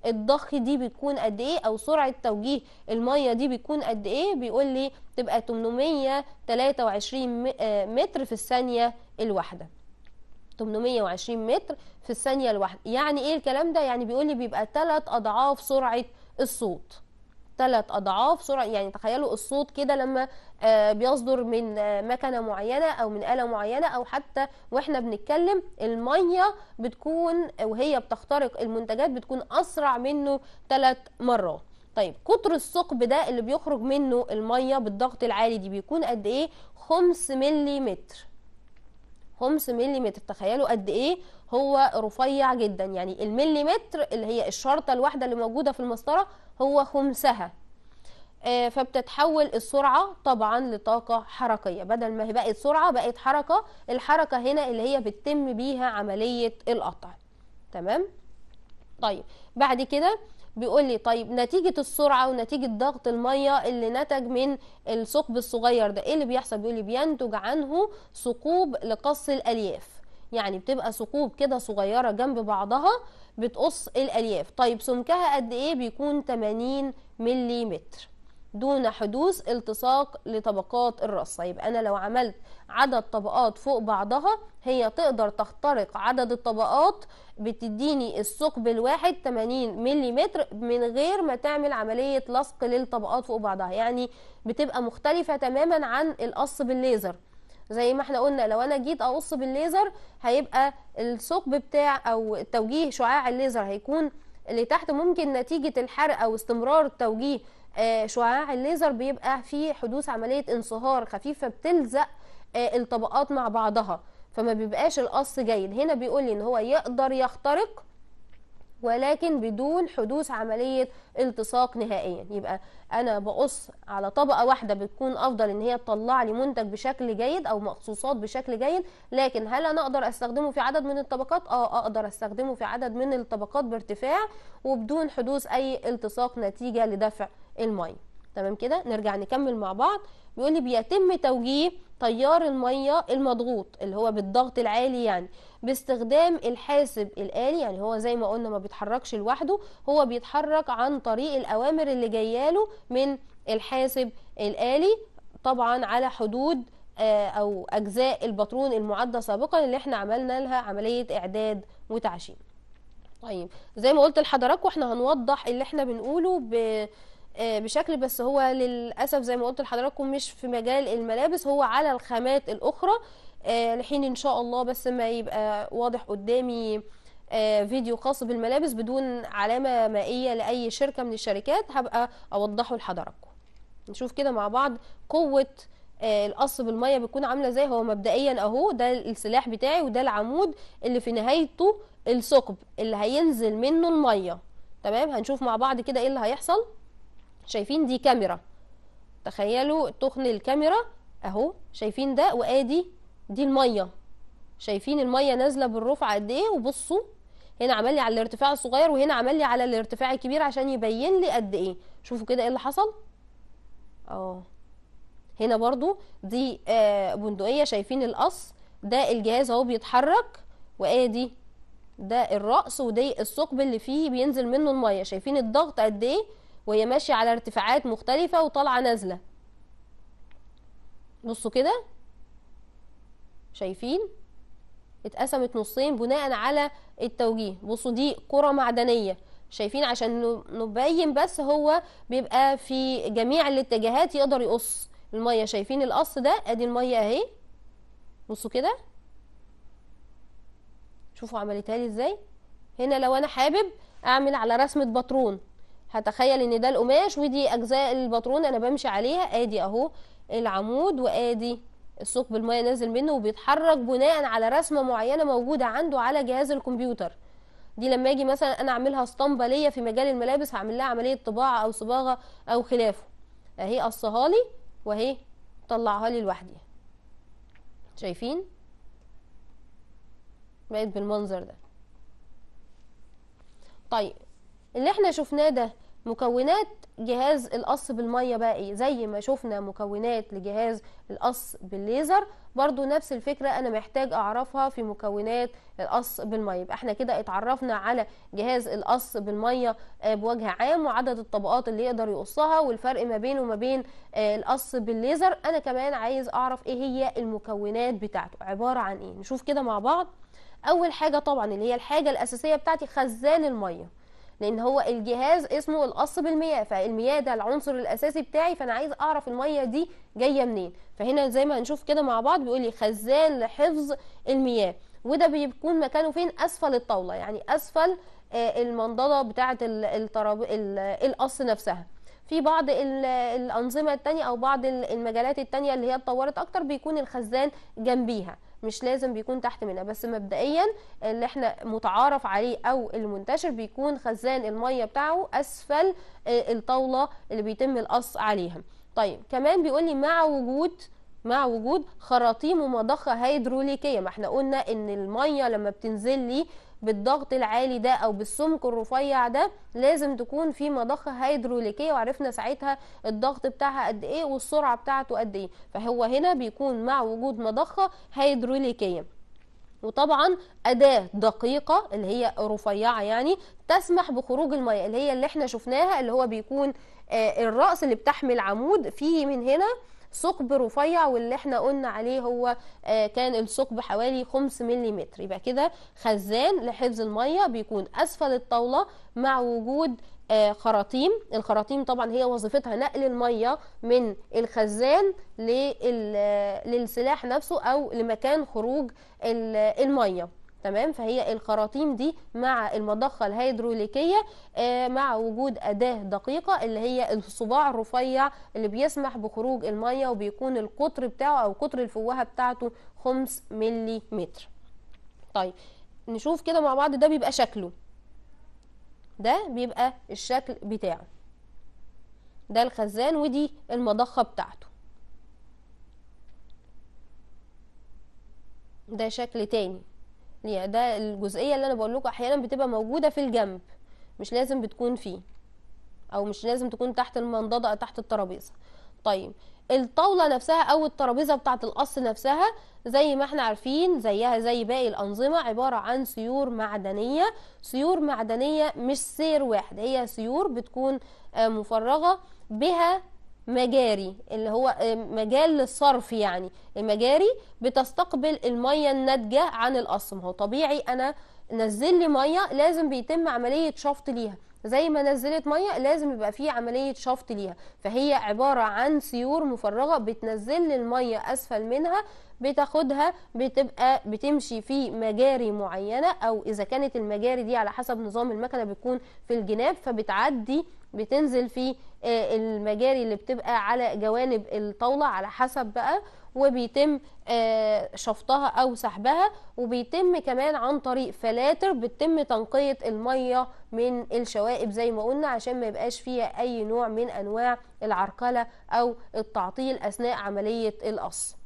الضخ دي بتكون قد ايه او سرعه توجيه الميه دي بتكون قد ايه بيقول لي تبقى 823 آه، متر في الثانيه الواحده 820 متر في الثانيه الواحده يعني ايه الكلام ده يعني بيقول لي بيبقى 3 اضعاف سرعه الصوت ثلاث اضعاف سرعه يعني تخيلوا الصوت كده لما آه، بيصدر من آه، مكنه معينه او من اله معينه او حتى واحنا بنتكلم الميه بتكون وهي بتخترق المنتجات بتكون اسرع منه ثلاث مرات طيب قطر الثقب ده اللي بيخرج منه الميه بالضغط العالي دي بيكون قد ايه 5 ملم 5 ملم تخيلوا قد ايه هو رفيع جدا يعني المليمتر اللي هي الشرطه الواحده اللي موجوده في المسطره هو خمسها آه، فبتتحول السرعة طبعا لطاقة حركية بدل ما هي بقت سرعة بقت حركة الحركة هنا اللي هي بتتم بيها عملية القطع تمام طيب بعد كده بيقول لي طيب نتيجة السرعة ونتيجة ضغط المية اللي نتج من الثقب الصغير ده ايه اللي بيحصل بيقول لي بينتج عنه ثقوب لقص الألياف يعني بتبقى ثقوب كده صغيرة جنب بعضها بتقص الألياف طيب سمكها قد إيه بيكون 80 ملم دون حدوث التصاق لطبقات الرصة يبقى أنا لو عملت عدد طبقات فوق بعضها هي تقدر تخترق عدد الطبقات بتديني الثقب الواحد 80 ملم من غير ما تعمل عملية لصق للطبقات فوق بعضها يعني بتبقى مختلفة تماما عن القص بالليزر زي ما احنا قلنا لو انا جيت اقص بالليزر هيبقى الثقب بتاع او توجيه شعاع الليزر هيكون اللي تحت ممكن نتيجه الحرق او استمرار توجيه آه، شعاع الليزر بيبقى في حدوث عمليه انصهار خفيفه بتلزق آه، الطبقات مع بعضها فما بيبقاش القص جيد هنا بيقول لي ان هو يقدر يخترق ولكن بدون حدوث عملية التصاق نهائيا يبقى أنا بقص على طبقة واحدة بتكون أفضل إن هي تطلع لي منتج بشكل جيد أو مقصوصات بشكل جيد لكن هل أنا أقدر أستخدمه في عدد من الطبقات؟ آه أقدر أستخدمه في عدد من الطبقات بارتفاع وبدون حدوث أي التصاق نتيجة لدفع المية تمام كده نرجع نكمل مع بعض بيقول لي بيتم توجيه تيار الميه المضغوط اللي هو بالضغط العالي يعني باستخدام الحاسب الآلي يعني هو زي ما قلنا ما بيتحركش لوحده هو بيتحرك عن طريق الأوامر اللي له من الحاسب الآلي طبعا على حدود آه، أو أجزاء الباترون المعدة سابقا اللي احنا عملنا لها عملية إعداد وتعشين طيب زي ما قلت لحضراتكم احنا هنوضح اللي احنا بنقوله ب آه، بشكل بس هو للاسف زي ما قلت لحضراتكم مش في مجال الملابس هو على الخامات الاخرى آه، لحين ان شاء الله بس ما يبقى واضح قدامي آه، فيديو خاص بالملابس بدون علامة مائية لأي شركة من الشركات هبقى أوضحه لحضراتكم نشوف كده مع بعض قوة آه، القص بالمية بتكون عاملة ازاي هو مبدئيا اهو ده السلاح بتاعي وده العمود اللي في نهايته الثقب اللي هينزل منه المية تمام هنشوف مع بعض كده ايه اللي هيحصل شايفين دي كاميرا تخيلوا تخن الكاميرا اهو شايفين ده وادي دي الميه شايفين الميه نازله بالرفعه قد ايه وبصوا هنا عمل لي على الارتفاع الصغير وهنا عمل لي على الارتفاع الكبير عشان يبين لي قد ايه شوفوا كده ايه اللي حصل اه هنا برضو دي آه بندقيه شايفين القص ده الجهاز اهو بيتحرك وادي ده الراس ودي الثقب اللي فيه بينزل منه الميه شايفين الضغط قد ايه وهي ماشيه على ارتفاعات مختلفه وطالعه نازله بصوا كده شايفين اتقسمت نصين بناء على التوجيه بصوا دي كرة معدنية شايفين عشان نبين بس هو بيبقى في جميع الاتجاهات يقدر يقص المية شايفين القص ده ادي المية اهي بصوا كده شوفوا عملتها لي ازاي هنا لو انا حابب اعمل على رسمة باترون هتخيل ان ده القماش ودي اجزاء الباترون انا بمشي عليها ادي اهو العمود وادي الثقب المايه نازل منه وبيتحرك بناء على رسمه معينه موجوده عنده على جهاز الكمبيوتر دي لما اجي مثلا انا اعملها اسطمبه ليا في مجال الملابس هعمل لها عمليه طباعه او صباغه او خلافه اهي قصها لي واهي طلعها لي لوحدي شايفين بقت بالمنظر ده طيب اللي احنا شفناه ده مكونات جهاز القص بالميه بقى ايه زي ما شفنا مكونات لجهاز القص بالليزر برضو نفس الفكره انا محتاج اعرفها في مكونات القص بالميه يبقى احنا كده اتعرفنا على جهاز القص بالميه آه، بوجه عام وعدد الطبقات اللي يقدر يقصها والفرق ما بينه وما بين آه، القص بالليزر انا كمان عايز اعرف ايه هي المكونات بتاعته عباره عن ايه نشوف كده مع بعض اول حاجه طبعا اللي هي الحاجه الاساسيه بتاعتي خزان الميه لان هو الجهاز اسمه القص بالمياه فالمياه ده العنصر الاساسي بتاعي فانا عايز اعرف الميه دي جايه منين فهنا زي ما هنشوف كده مع بعض بيقول لي خزان لحفظ المياه وده بيكون مكانه فين اسفل الطاوله يعني اسفل آه، المنضده بتاعه القص نفسها في بعض الانظمه التانية او بعض المجالات التانية اللي هي اتطورت اكتر بيكون الخزان جنبيها مش لازم بيكون تحت منها بس مبدئيا اللي احنا متعارف عليه او المنتشر بيكون خزان الميه بتاعه اسفل آه، الطاوله اللي بيتم القص عليها طيب كمان بيقول لي مع وجود مع وجود خراطيم ومضخه هيدروليكيه ما احنا قلنا ان الميه لما بتنزل لي بالضغط العالي ده او بالسمك الرفيع ده لازم تكون في مضخه هيدروليكيه وعرفنا ساعتها الضغط بتاعها قد ايه والسرعه بتاعته قد ايه فهو هنا بيكون مع وجود مضخه هيدروليكيه وطبعا اداه دقيقه اللي هي رفيعه يعني تسمح بخروج الميه اللي هي اللي احنا شفناها اللي هو بيكون آه، الراس اللي بتحمل عمود فيه من هنا ثقب رفيع واللي احنا قلنا عليه هو آه، كان الثقب حوالي 5 ملم يبقى كده خزان لحفظ الميه بيكون اسفل الطاوله مع وجود آه، خراطيم الخراطيم طبعا هي وظيفتها نقل الميه من الخزان آه، للسلاح نفسه او لمكان خروج الميه تمام فهي الخراطيم دي مع المضخه الهيدروليكيه آه، مع وجود اداه دقيقه اللي هي الصباع الرفيع اللي بيسمح بخروج الميه وبيكون القطر بتاعه او قطر الفوهه بتاعته 5 ملي متر طيب نشوف كده مع بعض ده بيبقى شكله ده بيبقى الشكل بتاعه ده الخزان ودي المضخه بتاعته ده شكل تاني يعني ده الجزئيه اللي انا بقول لكم احيانا بتبقى موجوده في الجنب مش لازم بتكون فيه او مش لازم تكون تحت المنضده او تحت الترابيزه طيب الطاوله نفسها او الترابيزه بتاعه القص نفسها زي ما احنا عارفين زيها زي باقي الانظمه عباره عن سيور معدنيه سيور معدنيه مش سير واحد هي سيور بتكون آه، مفرغه بها مجاري اللي هو آه، مجال للصرف يعني المجاري بتستقبل المية الناتجة عن القصم هو طبيعي أنا نزل لي مية لازم بيتم عملية شفط ليها زي ما نزلت ميه لازم يبقى فيه عمليه شفط ليها فهي عباره عن سيور مفرغه بتنزل الميه اسفل منها بتاخدها بتبقى بتمشي في مجاري معينه او اذا كانت المجاري دي على حسب نظام المكنه بتكون في الجناب فبتعدي بتنزل في آه، المجاري اللي بتبقى على جوانب الطاوله على حسب بقى وبيتم آه، شفطها او سحبها وبيتم كمان عن طريق فلاتر بتتم تنقيه الميه من الشوائب زي ما قلنا عشان ما يبقاش فيها اي نوع من انواع العرقله او التعطيل اثناء عمليه القص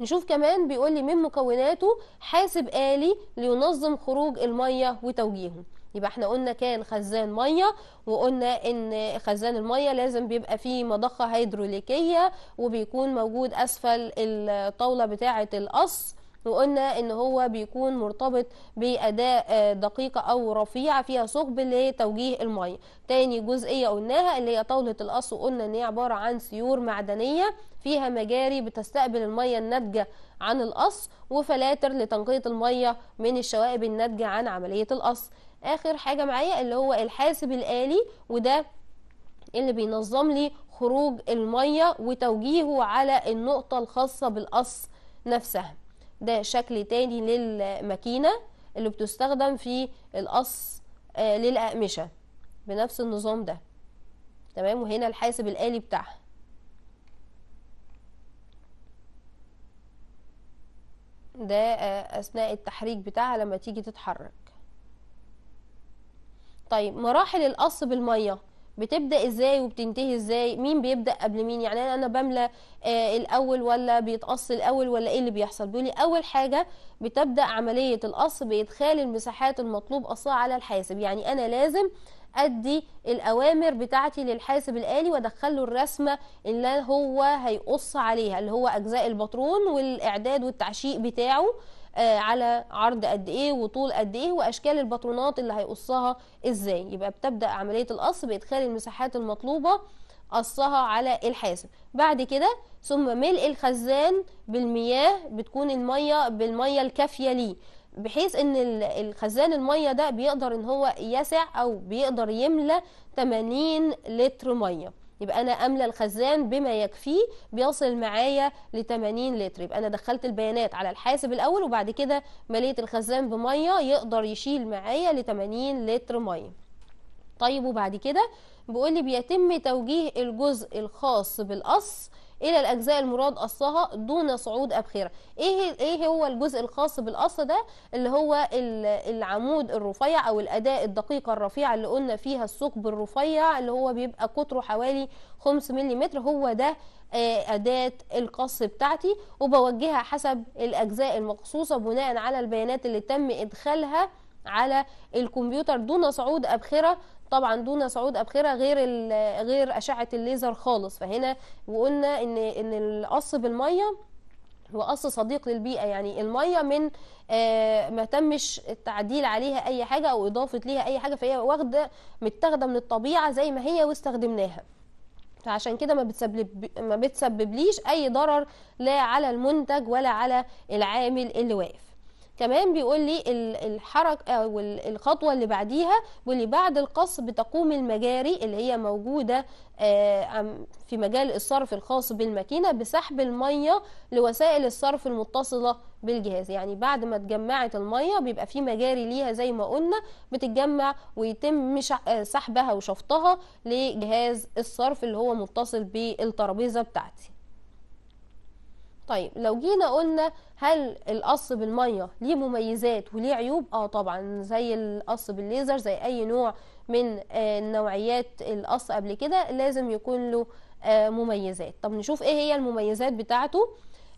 نشوف كمان بيقول لي من مكوناته حاسب آلي لينظم خروج المية وتوجيهه يبقى احنا قلنا كان خزان ميه وقلنا ان خزان الميه لازم بيبقى فيه مضخه هيدروليكيه وبيكون موجود اسفل الطاوله بتاعه القص وقلنا ان هو بيكون مرتبط باداء آه، دقيقه او رفيعه فيها ثقب لتوجيه الميه تاني جزئيه قلناها اللي هي طاوله القص وقلنا ان هي عباره عن سيور معدنيه فيها مجاري بتستقبل الميه الناتجه عن القص وفلاتر لتنقيه الميه من الشوائب الناتجه عن عمليه القص اخر حاجه معايا اللي هو الحاسب الالي وده اللي بينظم لي خروج الميه وتوجيهه على النقطه الخاصه بالقص نفسها ده شكل تاني للماكينة اللي بتستخدم في القص آه، للأقمشة بنفس النظام ده تمام وهنا الحاسب الآلي بتاعها ده آه، أثناء التحريك بتاعها لما تيجي تتحرك طيب مراحل القص بالمية بتبدا ازاي وبتنتهي ازاي مين بيبدا قبل مين يعني انا بملى آه الاول ولا بيتقص الاول ولا ايه اللي بيحصل بيقول اول حاجه بتبدا عمليه القص بادخال المساحات المطلوب قصها على الحاسب يعني انا لازم ادي الاوامر بتاعتي للحاسب الالي وادخل له الرسمه اللي هو هيقص عليها اللي هو اجزاء الباترون والاعداد والتعشيق بتاعه آه، على عرض قد ايه وطول قد ايه واشكال الباترونات اللي هيقصها ازاي يبقى بتبدا عمليه القص بادخال المساحات المطلوبه قصها على الحاسب بعد كده ثم ملء الخزان بالمياه بتكون الميه بالميه الكافيه ليه بحيث ان الخزان الميه ده بيقدر ان هو يسع او بيقدر يملى 80 لتر ميه يبقى انا املى الخزان بما يكفيه بيصل معايا ل 80 لتر يبقى انا دخلت البيانات على الحاسب الاول وبعد كده مليت الخزان بميه يقدر يشيل معايا ل 80 لتر ميه طيب وبعد كده بيقول لي بيتم توجيه الجزء الخاص بالقص الى الاجزاء المراد قصها دون صعود ابخره ايه ايه هو الجزء الخاص بالقص ده اللي هو العمود الرفيع او الاداء الدقيقه الرفيعه اللي قلنا فيها الثقب الرفيع اللي هو بيبقى قطره حوالي 5 ملم هو ده آه، أداة القص بتاعتي وبوجهها حسب الأجزاء المقصوصة بناء على البيانات اللي تم إدخالها على الكمبيوتر دون صعود أبخرة طبعا دون صعود ابخره غير غير اشعه الليزر خالص فهنا وقلنا ان ان القص بالميه هو قص صديق للبيئه يعني الميه من آه ما تمش التعديل عليها اي حاجه او اضافه ليها اي حاجه فهي واخده متاخده من الطبيعه زي ما هي واستخدمناها فعشان كده ما بتسبب ما بتسببليش اي ضرر لا على المنتج ولا على العامل اللي واقف كمان بيقول لي الحركه او الخطوه اللي بعديها بيقول لي بعد القص بتقوم المجاري اللي هي موجوده آه، في مجال الصرف الخاص بالماكينه بسحب الميه لوسائل الصرف المتصله بالجهاز يعني بعد ما اتجمعت الميه بيبقى في مجاري ليها زي ما قلنا بتتجمع ويتم سحبها وشفطها لجهاز الصرف اللي هو متصل بالترابيزه بتاعتي طيب لو جينا قلنا هل القص بالميه ليه مميزات وليه عيوب اه طبعا زي القص بالليزر زي اي نوع من آه، نوعيات القص قبل كده لازم يكون له آه، مميزات طب نشوف ايه هي المميزات بتاعته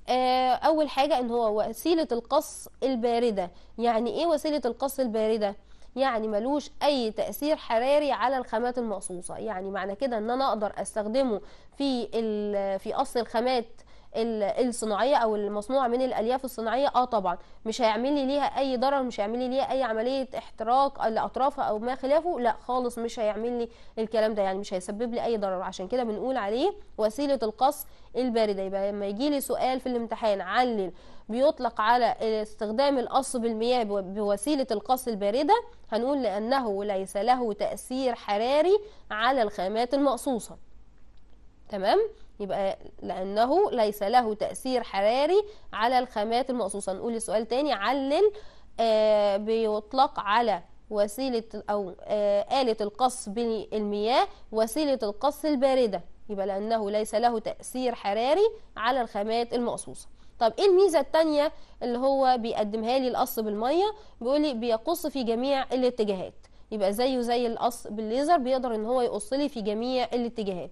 آه، اول حاجه ان هو وسيله القص البارده يعني ايه وسيله القص البارده يعني ملوش اي تأثير حراري على الخامات المقصوصة يعني معنى كده ان انا اقدر استخدمه في في قص الخامات الصناعيه او المصنوعه من الالياف الصناعيه اه طبعا مش هيعمل لي ليها اي ضرر مش هيعمل لي ليها اي عمليه احتراق لاطرافها او ما خلافه لا خالص مش هيعمل لي الكلام ده يعني مش هيسبب لي اي ضرر عشان كده بنقول عليه وسيله القص البارده يبقى لما يجي لي سؤال في الامتحان علل بيطلق على استخدام القص بالمياه بوسيله القص البارده هنقول لانه ليس له تاثير حراري على الخامات المقصوصه تمام يبقى لأنه ليس له تأثير حراري على الخامات المقصوصة نقول السؤال تاني علل آه بيطلق على وسيلة أو آه آلة القص بالمياه وسيلة القص الباردة يبقى لأنه ليس له تأثير حراري على الخامات المقصوصة طب ايه الميزه الثانيه اللي هو بيقدمها لي القص بالميه بيقول لي بيقص في جميع الاتجاهات يبقى زيه زي القص بالليزر بيقدر ان هو يقص لي في جميع الاتجاهات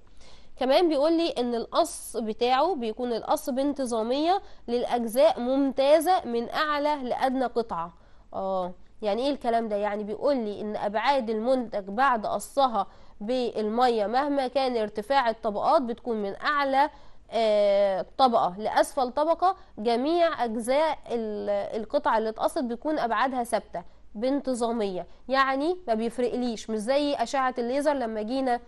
كمان بيقول لي ان القص بتاعه بيكون القص بانتظاميه للاجزاء ممتازه من اعلى لادنى قطعه اه يعني ايه الكلام ده يعني بيقول لي ان ابعاد المنتج بعد قصها بالميه مهما كان ارتفاع الطبقات بتكون من اعلى آه، طبقه لاسفل طبقه جميع اجزاء القطعه اللي اتقصت بيكون ابعادها ثابته بانتظاميه يعني ما بيفرقليش مش زي اشعه الليزر لما جينا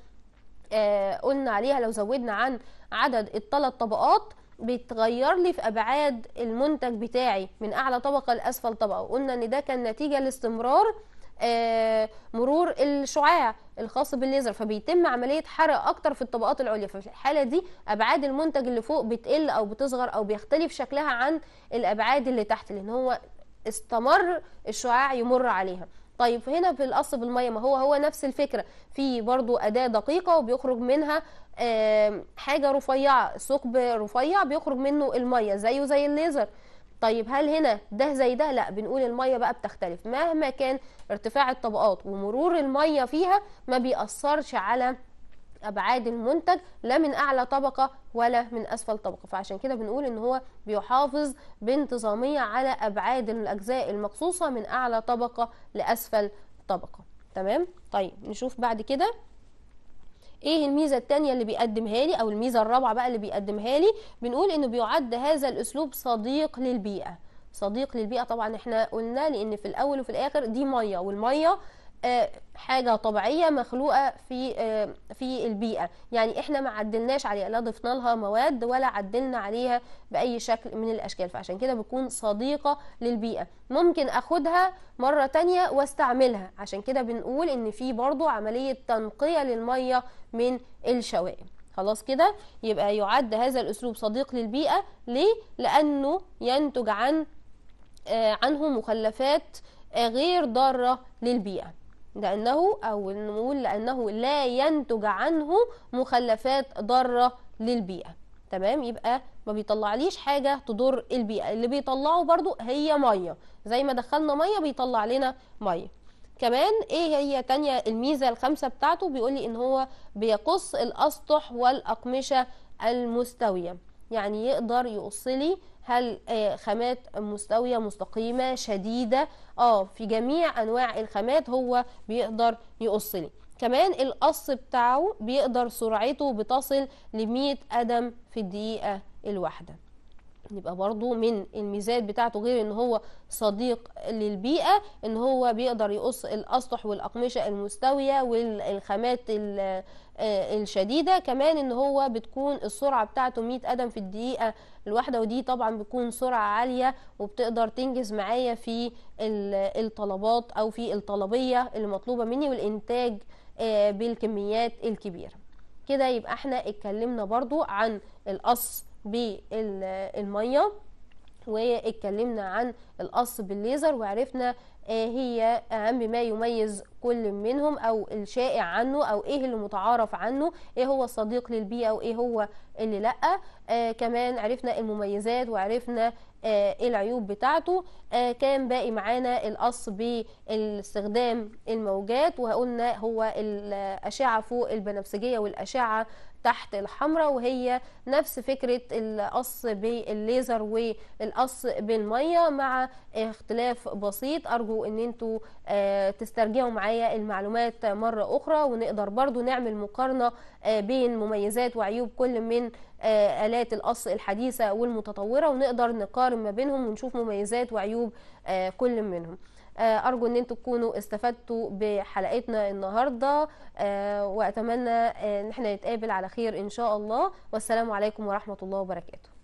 آه، قلنا عليها لو زودنا عن عدد الثلاث طبقات بيتغير لي في ابعاد المنتج بتاعي من اعلى طبقه لاسفل طبقه وقلنا ان ده كان نتيجه لاستمرار آه، مرور الشعاع الخاص بالليزر فبيتم عمليه حرق اكتر في الطبقات العليا ففي الحاله دي ابعاد المنتج اللي فوق بتقل او بتصغر او بيختلف شكلها عن الابعاد اللي تحت لان هو استمر الشعاع يمر عليها طيب هنا في القص بالميه ما هو هو نفس الفكره في برضو اداه دقيقه وبيخرج منها حاجه رفيعه ثقب رفيع بيخرج منه الميه زيه زي الليزر طيب هل هنا ده زي ده لا بنقول الميه بقى بتختلف مهما كان ارتفاع الطبقات ومرور الميه فيها ما بيأثرش على ابعاد المنتج لا من اعلى طبقه ولا من اسفل طبقه فعشان كده بنقول ان هو بيحافظ بانتظاميه على ابعاد الاجزاء المقصوصه من اعلى طبقه لاسفل طبقه تمام طيب نشوف بعد كده ايه الميزه الثانيه اللي بيقدمها لي او الميزه الرابعه بقى اللي بيقدمها لي بنقول انه بيعد هذا الاسلوب صديق للبيئه صديق للبيئه طبعا احنا قلنا لان في الاول وفي الاخر دي ميه والميه آه، حاجه طبيعيه مخلوقه في آه، في البيئه يعني احنا ما عدلناش عليها لا ضفنا لها مواد ولا عدلنا عليها باي شكل من الاشكال فعشان كده بتكون صديقه للبيئه ممكن اخدها مره تانية واستعملها عشان كده بنقول ان في برضو عمليه تنقيه للميه من الشوائب خلاص كده يبقى يعد هذا الاسلوب صديق للبيئه ليه لانه ينتج عن آه، عنه مخلفات غير ضاره للبيئه لأنه أو نقول لأنه لا ينتج عنه مخلفات ضارة للبيئة تمام يبقى ما بيطلعليش حاجة تضر البيئة اللي بيطلعه برضو هي مية زي ما دخلنا مية بيطلع لنا مية كمان ايه هي تانية الميزة الخامسة بتاعته بيقولي ان هو بيقص الاسطح والاقمشة المستوية يعني يقدر يقص لي هل آه، خامات مستوية مستقيمة شديدة اه في جميع انواع الخامات هو بيقدر يقص لي كمان القص بتاعه بيقدر سرعته بتصل ل 100 قدم في الدقيقة الواحدة يبقى برضو من الميزات بتاعته غير ان هو صديق للبيئة ان هو بيقدر يقص الاسطح والاقمشة المستوية والخامات آه، الشديدة كمان ان هو بتكون السرعة بتاعته 100 قدم في الدقيقة الواحدة ودي طبعا بتكون سرعة عالية وبتقدر تنجز معايا في الطلبات او في الطلبية اللي مطلوبة مني والانتاج آه، بالكميات الكبيرة كده يبقى احنا اتكلمنا برضو عن القص بالميه واتكلمنا عن القص بالليزر وعرفنا آه، هي اهم ما يميز كل منهم او الشائع عنه او ايه اللي متعارف عنه ايه هو الصديق للبيئه وايه هو اللي لا آه كمان عرفنا المميزات وعرفنا آه إيه العيوب بتاعته آه كان باقي معانا القص باستخدام الموجات وقلنا هو الاشعه فوق البنفسجيه والاشعه تحت الحمراء وهي نفس فكرة القص بالليزر والقص بالمية مع اختلاف بسيط أرجو أن انتوا آه، تسترجعوا معايا المعلومات مرة أخرى ونقدر برضو نعمل مقارنة آه، بين مميزات وعيوب كل من آه، آلات القص الحديثة والمتطورة ونقدر نقارن ما بينهم ونشوف مميزات وعيوب كل منهم آه، ارجو ان انتم تكونوا استفدتوا بحلقتنا النهارده آه، واتمنى ان احنا نتقابل على خير ان شاء الله والسلام عليكم ورحمه الله وبركاته